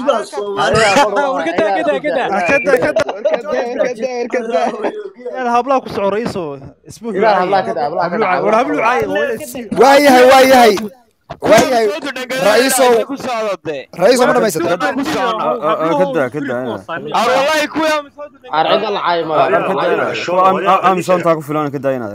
بس كده كده كده كده كده كده الهبلاك وسعو رئيسه اسمه لا هبلاك كده هبلاك ولا هبلو عايض واي هي واي هي واي هي رئيسه رئيسه مره ما يصدق كده كده والله كويا ارعد العايمه شو ام سون تاكو فلان كده هنا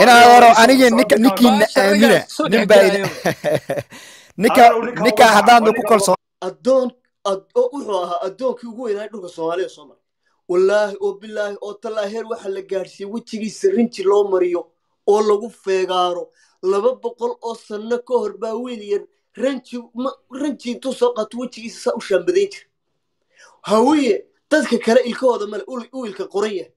انا انا نيكي نيكي نيكي نيكي نيكي ninka haddaadna ku kalsoon wuxuu ahaa adoonkii ugu weynaa dhulka soomaaliya soo mara wallaahi oo bilaahi oo tallaa heer waxaa la gaadhsiiyey wejigiisa rinji loo mariyo oo lagu feegaaro laba boqol oo sanno ka hor baa wiilyan ranji ranji intuu soo qaato wejigiisa saa u shaambadayn jira hawiye dadka kale ilkahooda male u ilka qoran yahay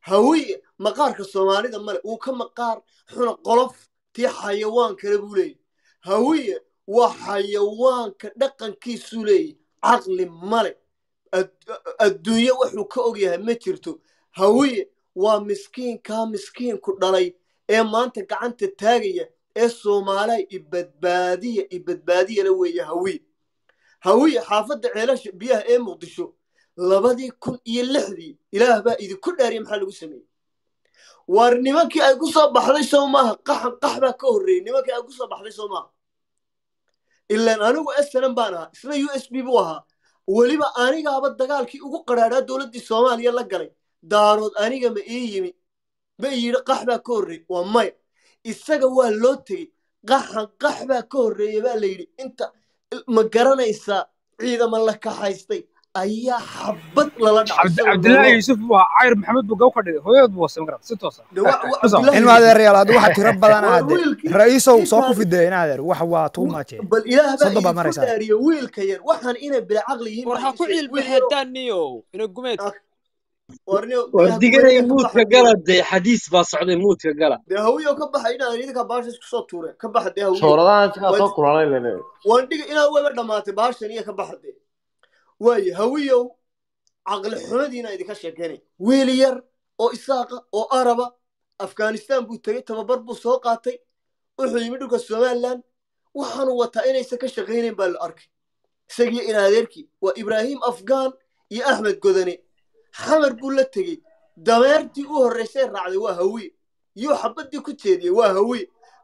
hawiye maqaarka soomaalida male uu ka maqaar xuna qolof tii xayawaan kale buu leeyay hawiye waa xayawaanka dhaqankiisuu leeyahy caqli male adduunye wuxuu ka og yahay ma jirto hawiye waa miskiinkaa miskiinku dhalay ee maanta gacanta taagaya ee soomaaliya ibadbaadiya ibadbaadiyana weeye hawiye hawiye xaafadda ceelasha biyaha ee muqdisho labadii kun iyo lixdii ilaah baa idinku dhaariya maxaa lagu sameeyey waar nimankii ay ku soo baxday soo maaha qaxan qax baa ka horreeyey nimankii ay kusoo soo baxday soo maaha ilaan anigu snan baan ahaa isna u s b buu ahaa weliba anigaaba dagaalkii ugu qaraadhaa dowladdii soomaaliya la galay daarood aniga ma ii yimi ma i yidhi qax baa ka horreeye waa maya isaga waa loo tegey qaxan qax baa ka horreeya baa la yidhi inta ma garanaysaa ciidama la kaxaystay ayaa xabad lala dhacaycabdillaahi yuusuf buu cayr maxamed buu gow ka dhigay hooyadeed buu wasay magarat si toosa ilma adeerayaal aad waxa tiro badan aade ra'iisow soo ku fidaya in adeer wax waa tuu maajee bal ilaah baa wiilka yar waxaan inay bila caqli yihiin waxaa ku ciil baxeedaan niyow ina gumeed diganay muudka gala dee xadiis baa socday muudka gala dee ka baxa inaan idinka baasha isku tuure ka baxa dee soo kulanay waan dhiga inaa wayba dhamaatay baashan iyo ka baxa dee waayo hawiyow caqli xumadiina idinka sheekeynay wiil yar oo isaaqa oo araba afghanistan buu tegey tababar buu soo qaatay wuxuu yimi dhulka somalilan waxaanu wataa inaysan ka shaqaynayn baa la arkay isagiiyo inadeerkii waa ibraahim afghan iyo axmed godane xamar buu la tegey dameertii u horraysay raacday waa hawiye yuu xabaddii ku jeediyey waa hawiye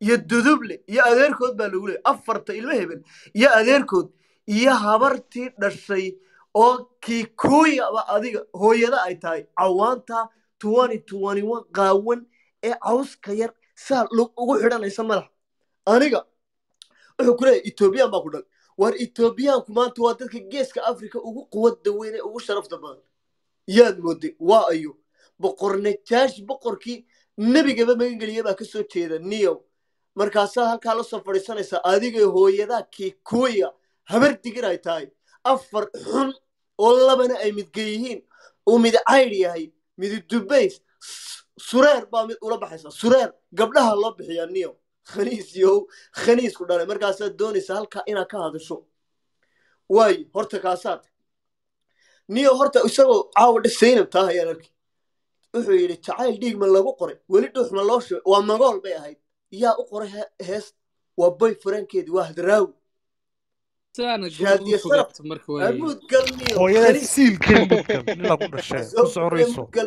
iyo duduble iyo adeerkood baa lagu leeyay afarta ilmo hebel iyo adeerkood iyo habartii dhashay oo kikuyaba adiga hooyada ay tahay cawaanta qaawan ee cawska yar saa lug ugu xidhanaysa madaxa aniga wuxuu ku leeyahy ethoobiyan baa ku dhal waar ethoobiyaanku maanta waa dadka geeska africa ugu quwadda weyn ee ugu sharafta badan yaad mooday waa ayo boqor najaash boqorkii nebigaba magangeliyabaa baa kasoo jeeda niyow markaasaa halkaa lasoo fadhiisanaysaa adigay hooyadaa kikuya habar digir ay tahay afar xun oo labana ay midge yihiin uu mid caydh yahay mididubays sureer baa mid ula baxaysa sureer gabdhaha loo bixiya niyo khaniis yow khaniisku dhalay markaasaad doonaysa halkaa inaad ka hadasho waayo horta kaasaad niyo horta isagoo caawa dhe saynab taa hayaan arki wuxuu yidhi jacayl dhiig ma lagu qoray weli dhuuxma loo shubay waa magool bay ahayd yaa u qoray hees waa boy farankeedi waa hadraawi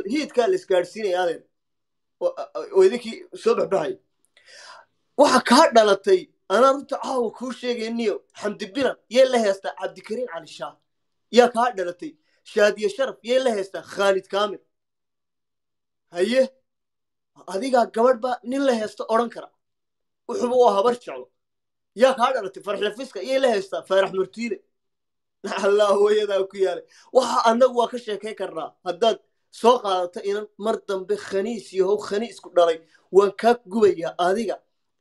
hiidkaa la isgaadhsiinaya idinkii soo baxbaxay waxa kaa dhalatay anaa runta caawa kuu sheegayniyo xamdi bilan yee la heestaa cabdikariin cali shaah yaa kaa dhalatay shaadiya sharaf yee la heestaa khaalid kaamil haye adigaa gabadhba nin la heesto odhan kara wuxuuba waa habar jeclo yaa kaa dhalatay farxlafiska iyay la heystaa faarax martiile allah wayadaa ku yaalay waxa annagu waa ka sheekay karnaa haddaad soo qaadata inan mar dambe khaniis yahow khaniisku dhalay waan kaa gubaya adiga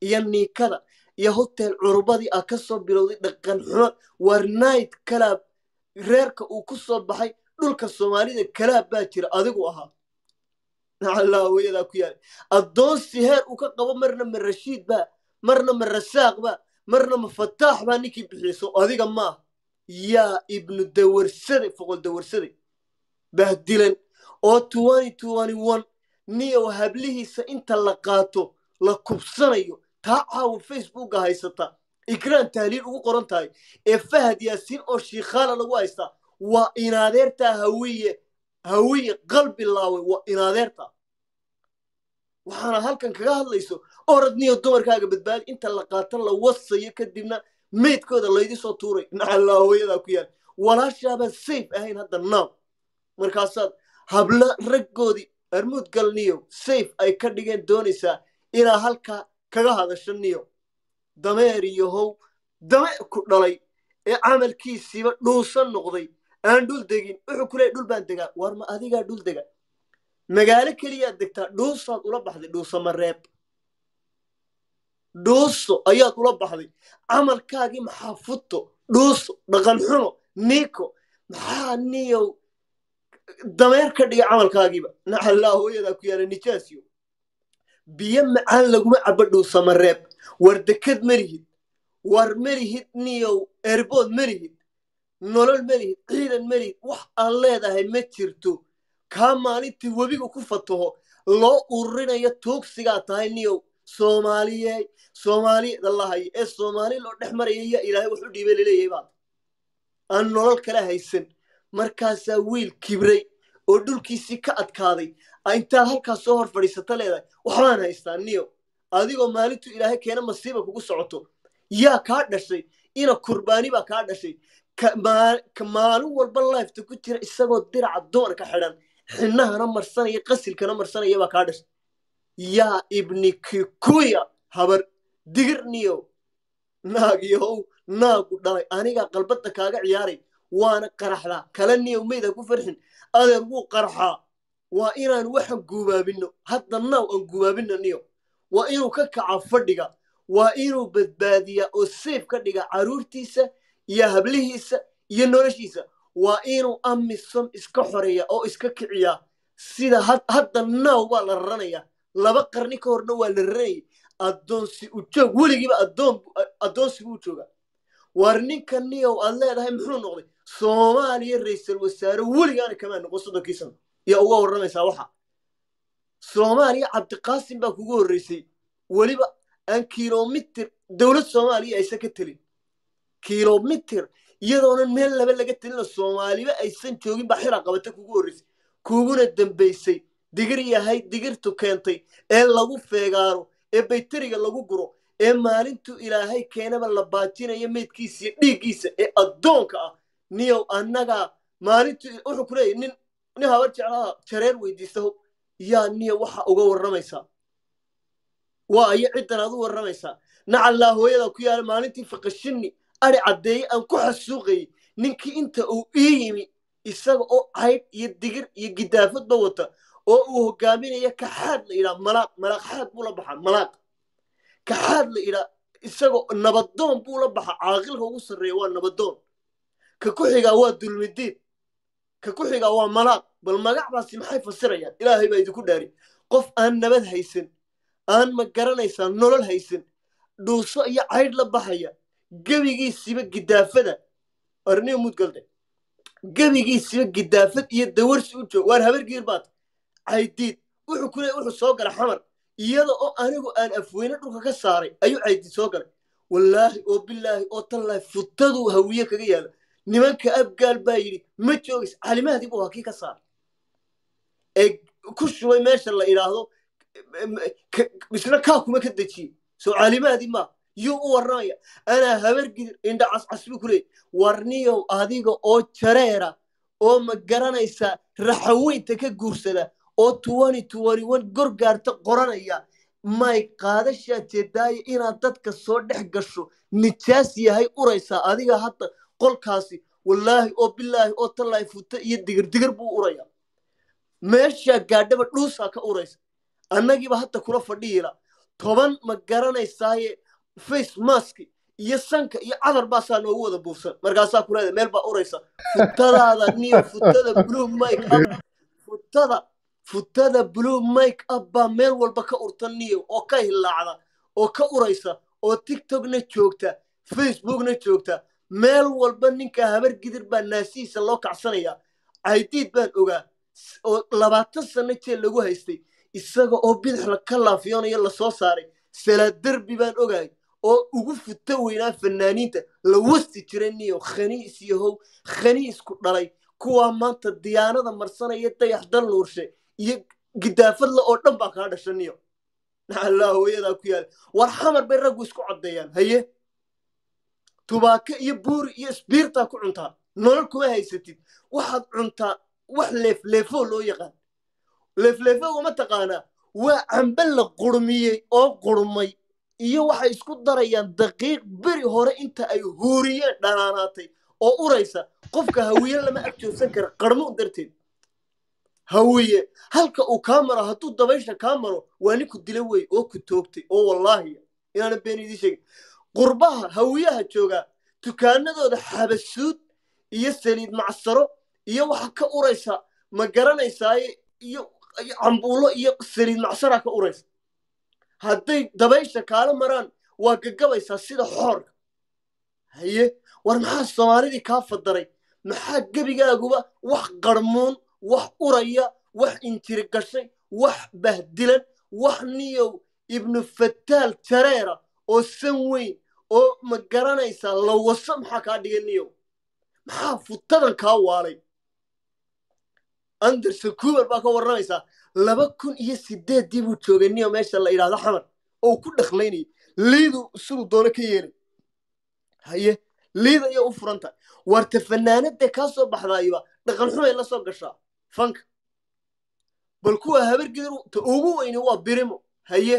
iyo niikada iyo hotel curubadii aa kasoo bilowday dhaqan xuma war nayt kalaab reerka uu ku soo baxay dhulka soomaalida kalaab baa jira adigu ahaa hawyadaa ku yaal addoonsi heer uu ka qabo marna ma rashiid ba marna ma rasaaq ba marna ma fataax baa ninkii bixiso adiga maaha yaa ibnu dawarsade foqol dawarsade bahdilan oo niyo hablihiisa inta la qaato la kubsanayo taa caawa facebooka haysata igraan tahliil ugu qoran tahay ee fahad yaasiin oo shiikhaala lagu haystaa waa inaadeertaa hawiye hawiye qalbi bilaaway waa inaadeerta waxaana halkan kaga hadlayso oradniyo dumarkaaga badbaadi inta la qaatan la wasayo kadibna meydkooda laydii soo tuuray nacalaawayadaa ku yaal walaashaabaan safe ahayn hadda naaw markaasaad habla raggoodii armuud galniyo safe ay ka dhigeen doonaysaa inaa halkaa kaga hadasha niyo dameer iyo how dame ku dhalay ee camalkiisiiba dhuusan noqday aan dhul degin wuxuu ku leey dhul baan degaa warma adigaa dhul dega magaalo keliyaad degtaa dhuusaad ula baxday dhuusamareeb dhuuso ayaad ula baxday camalkaagii maxaa futo dhuuso dhaqan xumo niiko maxaa niyow dameer ka dhigay camalkaagiiba nacallaa hooyadaa ku yaala nijaasyo biyo macaan laguma cabo dhuusamareeb war deked ma lihid war ma lihid niyow erbood ma lihid nolol melihid ciidan melihid wax aad leedahay ma jirto kaa maalintii webiga ku fatoho loo ururinayo tuugsigaa tahay niyow soomaaliyeey soomaaliyeed allahay ee soomaali loo dhex maraya yaa ilaahay wuxu u dhiibay laleeyahay baad aan nolol kala haysan markaasaa wiil kibray oo dhulkiisii ka adkaaday intaad halkaas soo hor fadhiisato leedahay waxbaan haystaa niyow adigoo maalintuu ilaahay keena masiiba kugu socoto yaa kaa dhashay ina kurbaani baa kaa dhashay maalin walba lifeta ku jira isagoo diraca doonka xidhan xinahana marsanaya qasilkana marsanaya baa kaa dhashay yaa ibni kikuya habar digirniyow naagiyow naagu dhalay anigaa qalbadda kaaga ciyaaray waana qaraxdaa kala niyow mayda ku farxin adeer wuu qaraxaa waa inaan waxaan guubaabino hadda naaw aan guubaabino niyo waa inuu ka kaca fadhiga waa inuu badbaadiyaa oo seef ka dhiga carruurtiisa iyo hablihiisa iyo noloshiisa waa inuu amisom iska xoreeya oo iska kiciyaa sida hadda now waa la raranaya laba qarni ka horna waa la raranayay adoonsi joog weligiiba adoonsigu u jooga war ninka niyow aad leedahay muxuu noqday soomaaliya ra wasaare weligaana kamaa noqon sodonkiisana yaa uga warramaysaa waxa soomaaliya cabdiqaasim baa kugu horreysay weliba aan kilomitir dowlad soomaaliya aysan ka telin kilomitir iyadoonan meel laba laga telino soomaaliba aysan joogin baa xira qabata kugu horreysay kuguna dambaysay digir yahay digirtu keentay ee lagu feegaaro ee baytariga lagu guro ee maalintuu ilaahay keenaba la baajinayo meydkiisaiyo dhiiggiisa ee addoonka ah niyow annagaa maalintuu wuxuu ku leeyahy nin nin habar jeclaaha jareer weydiisaho yaa niya waxaa uga warramaysaa waa iyo ciddan ad u warramaysaa nacallaa hooyadaa ku yaala maalintii faqashinni ari caddeeye aan ku xasuuqayay ninkii inta uu ii yimi isaga oo caydh iyo digir iyo gidaafadba wata oo uu hogaaminaya kaxaad la idhaa malaaq malaaqxaad buu la baxaa malaaq kaxaad la idhaa isagoo nabadoon buu la baxaa caaqilka ugu sarreeya waa nabadoon ka ku xigaa waa dulmidiin ka ku xigaa waa malaaq bal magacdaasi maxay fasirayaan ilaahay baa idinku dhaari qof aan nabad haysan aan ma garanaysaan nolol haysan dhuuso iyo caydh la baxaya gebigiisiba gidaafada orniyo mudgalde gebigiisiba gidaafad iyo dawarsi u joog waar habargiir baad caydiid wuxuu kule wuxuu soo galay xamar iyada oo anigu aan afweyne dhulka ka saaray ayuu caydiid soo galay wallaahi oo bilaahi oo tallaahi futaduu hawiye kaga yaalo nimanka abgaal baa yidhi ma joogis calimahadii buu hakii ka saaray ee ku shubay meesha la idhaahdo isna kaakuma ka dejiyey soo calimahadii maa yuu u waranaya anaa habargir indha cascas buu ku leeyay warniyow adiga oo jareera oo ma garanaysaa raxaweynta ka guursada oo tuwani tuwani wan gorgaarta qoranaya may qaadashaa jedaaya inaad dadka soo dhex gasho nijaas yahay uraysaa adiga hadda qolkaasi wallaahi oo bilaahi oo tallaahi futa iyo digirdigar buu uraya meeshaa gaadhaba dhuusaa ka uraysa annagiiba hadda kula fadhiyila toban ma garanaysaaye face mask iyo sanka iyo cadar baasaa noogu wada buufsan markaasaa ku meel baa uraysa futadaada niyo futada blue mike up futada futada blue mike up baa meel walba ka urta niyo oo ka hilaacda oo ka uraysa oo tiktokna joogta facebookna joogta meel walba ninka habar gidir baa naasihiisa loo kacsanayaa caydiid baan ogaa oo labaatan sano jeel lagu haystay isaga oo bidixna ka laafiyoonayo lasoo saaray salaaderbi baan ogahay oo ugu futo weynaa fanaaniinta la wasti jiray niyo khani isyahow khani isku dhalay kuwaa maanta diyaanada marsanaya dayax dan luurshe iyo gidaafadla oo dhan baa kaa dhasha niyo hooyadaa ku yaala war xamar bay raggu isku caddeeyaan haye tubaake iyo buuri iyo isbiirtaa ku cuntaa nolol kuma haysatid waxaad cuntaa wax leefleefo loo yaqaan leefleefo uma taqaanaa waa cambe la qurmiyey oo qurmay iyo waxay isku darayaan daqiiq beri hore inta ay huuriyeen dhanaanaatay oo uraysa qofka hawiye lama agjoosan kara qarmo darteed hawiye halka uu kaa maro hadduu dabaysha kaa maro waa ninku dila wey oo ku toogtay oo wallaahi inaana been idiin sheegin qurbaha hawiyaha joogaa dukaanadooda xabasuud iyo saliid macsaro iyo waxa ka uraysa ma garanaysaaye iyo cambuulo iyo saliid macsaraa ka uraysa hadday dabaysha kaala maraan waa gagabaysaa sida xoorka haye war maxaa soomaalidii kaa fadaray maxaa gebigaaguba wax qarmuun wax uraya wax intirigashay wax bahdilan wax niyow ibnu fataal tareera oo san weyn oo ma garanaysaa lawaso maxaa kaa dhigay niyow maxaa futadan kaa waalay anderson cuber baa ka warranaysaa laba kun iyo sideeddii buu joogay niyo meesha la yidhahdo xamar oo ku dhaklaynayo liidu siduu doono ka yeelay haye liida iyo u furan tahay waarta fanaanadda kaa soo dhaqan xumay la soo gashaa fanka bal kuwa habargidurta ugu weyne waa birimo haye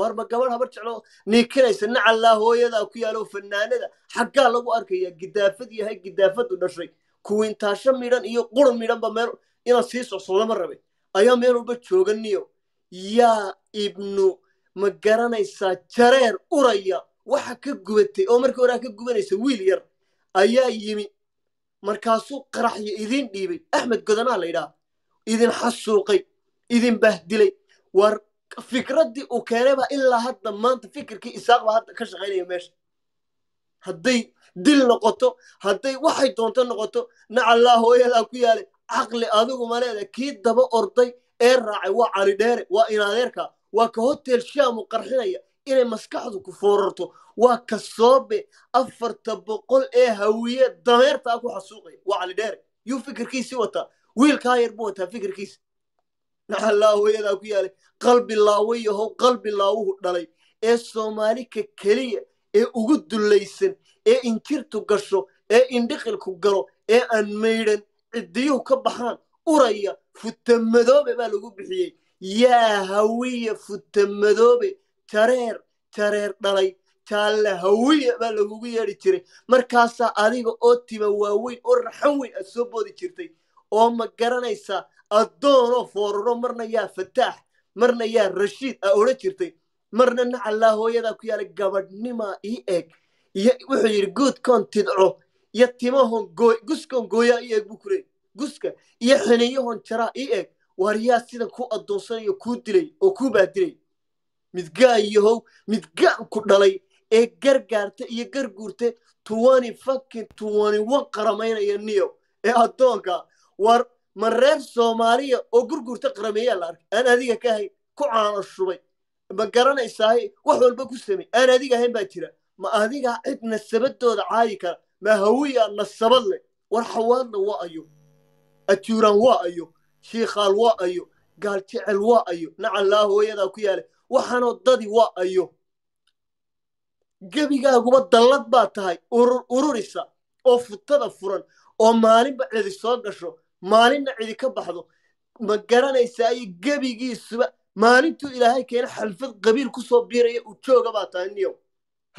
warba gabadh habar jeclo niikinaysa nacallaa hooyadaa ku yaalo fanaanada xaggaa lagu arkaya gidaafad yahay gidaafadu dhashay kuwiintaasho midhan iyo qur midhanba meel inaad sii socsooda ma ayaa meel walba jooganiyo yaa ibnu ma garanaysaa jareer uraya waxa ka gubatay oo markii horaa ka gubanaysa wiil yar ayaa yimi markaasuu qaraxyo idiin dhiibay axmed godanaa la yidhaha idin xasuuqay idin bahdilay war fikraddii uu keenayba ilaa hadda maanta fikirkii isaaqba hadda ka shaqaynaya meesha hadday dil noqoto hadday waxay doonto noqoto nacallaa hooyadaa ku yaalay caqli adiguma leeda kii daba orday ee raacay waa calidheere waa inadeerka waa ka hotel shaamu qarxinaya inay maskaxdu ku foorarto waa ka soobe afarta boqol ee hawiye dameertaa ku xasuuqaya waa calidheere yuu fikirkiisii wataa wiilkaa yar buu wataa fikirkiisa naxalaawayadaa ku yaalay qalbi laawayahow qalbi laawuhu dhalay ee soomaalika keliya ee ugu dullaysan ee injirtu gasho ee indhiqilku galo ee aan maydhan ciddiyuhu ka baxaan uraya futamadoobe baa lagu bixiyey yaa hawiya futamadoobe tareer tareer dhalay taalle hawiya baa lagugu yeedhi jiray markaasaa adiga oo tima waaweyn oo raxan weyn aad soo boodi jirtay oo ma garanaysaa addoonoo foororo marna yaa fataax marna yaa rashiid aa odhan jirtay marna nacallaa hooyadaa ku yaalay gabadhnimaa ii eeg iyo wuxuu yidhi guud koon tidco iyo timahon guskon gooya i eeg buu ku guska iyo xeneyahon jaraa i eeg waar yaa sidan ku addoonsanayo kuu dilay oo kuu baadilay midgaa midgaan ku dhalay ee gargaarta iyo garguurta tuwani fakin tuwani wan qaramaynaya niyo ee addoonka war ma reer soomaaliya oo gurguurta qarameeyaa la arkay aan adiga ka ahayn ku caano shubay ma garanaysaahay wax walba ku samay aan adiga ahayn baa jira ma adiga cidna sabadooda caadi kara mahawiya nasabadle warxawaanna waa ayo ajuuraan waa ayo shiikhaal waa ayo gaaljecel waa ayo nacallaa hooyadaa ku yaala waxaanoo dadi waa ayo gebigaaguba dallad baa tahay ururisa oo futada furan oo maalinba cidi soo gasho maalinna cidi ka baxdo ma garanaysaa iyo gebigiisuba maalintuu ilaahay keena xalfad qabiil ku soo biiraya u baa tahay niyow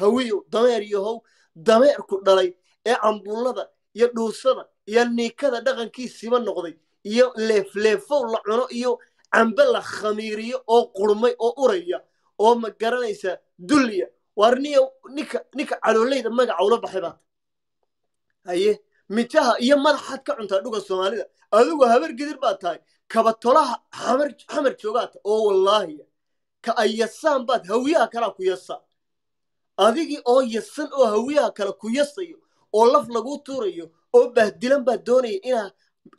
hawiyow dameer yohow dameerku dhalay ee cambuullada iyo dhuusada iyo niikada dhaqankiisiiba noqday iyo leefleefow la cuno iyo cambe la khamiiriyo oo qurmay oo uraya oo ma garanaysaa dulliya waar niyo ninka ninka caloolayda magaca ula baxay baata haye mitaha iyo madaxaad ka cuntaa dhuga soomaalida adigu habar gidir baad tahay kabatolaha xamar joogaata oo wallaahiya ka ay yasaan baad hawiyaha kalaa ku yasaa adigii oo yasan oo hawiyaha kale ku yasayo oo laf laguu tuurayo oo bahdilan baa doonaya inaa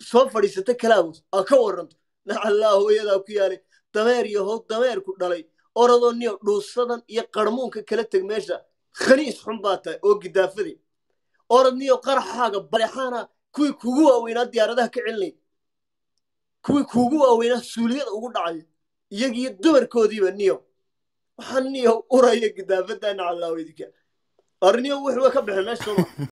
soo fadhiisato kalaabos aad ka waranto nacallaahu iyadaa ku yaalay dameer iyo hod dameerku dhalay oradoo niyo dhuusadan iyo qarmuunka kala teg meesha khaniis xun baa tahay oo gidaafade orad niyo qaraxaaga baleexaana kuwii kugu waaweynaa diyaaradaha ka celinay kuwii kuugu waaweynaa suuliyada ugu dhacay iyagiiyo dumarkoodiiba niyo waxaa niyo uraya gidaafada nacallaahu idinka arniyo wuxuu ka baxay meesha